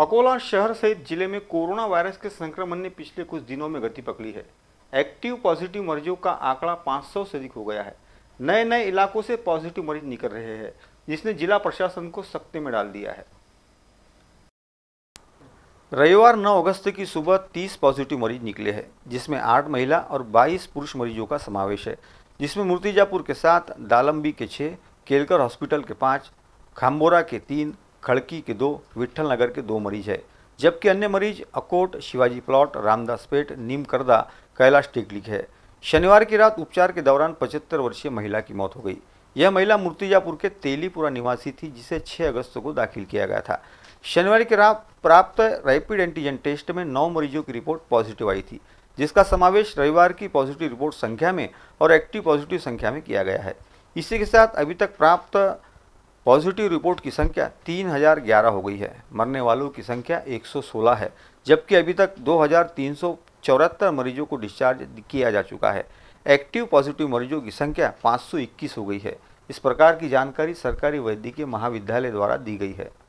अकोला शहर सहित जिले में कोरोना वायरस के संक्रमण ने पिछले कुछ दिनों में गति पकड़ी है एक्टिव पॉजिटिव मरीजों का आंकड़ा 500 से अधिक हो गया है नए नए इलाकों से पॉजिटिव मरीज निकल रहे हैं जिसने जिला प्रशासन को सख्ते में डाल दिया है रविवार 9 अगस्त की सुबह 30 पॉजिटिव मरीज निकले हैं जिसमें 8 महिला और 22 पुरुष मरीजों का समावेश है जिसमें मूर्तिजापुर के सात दालम्बी के छः केलकर हॉस्पिटल के पाँच खाम्बोरा के तीन खड़की के दो विट्ठल नगर के दो मरीज है जबकि अन्य मरीज अकोट शिवाजी प्लॉट रामदास पेट नीमकरदा कैलाश टेकली है शनिवार की रात उपचार के दौरान पचहत्तर वर्षीय महिला की मौत हो गई यह महिला मूर्तिजापुर के तेलीपुरा निवासी थी जिसे 6 अगस्त को दाखिल किया गया था शनिवार की रात प्राप्त रैपिड एंटीजन टेस्ट में नौ मरीजों की रिपोर्ट पॉजिटिव आई थी जिसका समावेश रविवार की पॉजिटिव रिपोर्ट संख्या में और एक्टिव पॉजिटिव संख्या में किया गया है इसी के साथ अभी तक प्राप्त पॉजिटिव रिपोर्ट की संख्या 3011 हो गई है मरने वालों की संख्या 116 है जबकि अभी तक दो मरीजों को डिस्चार्ज किया जा चुका है एक्टिव पॉजिटिव मरीजों की संख्या 521 हो गई है इस प्रकार की जानकारी सरकारी वैद्यकीय महाविद्यालय द्वारा दी गई है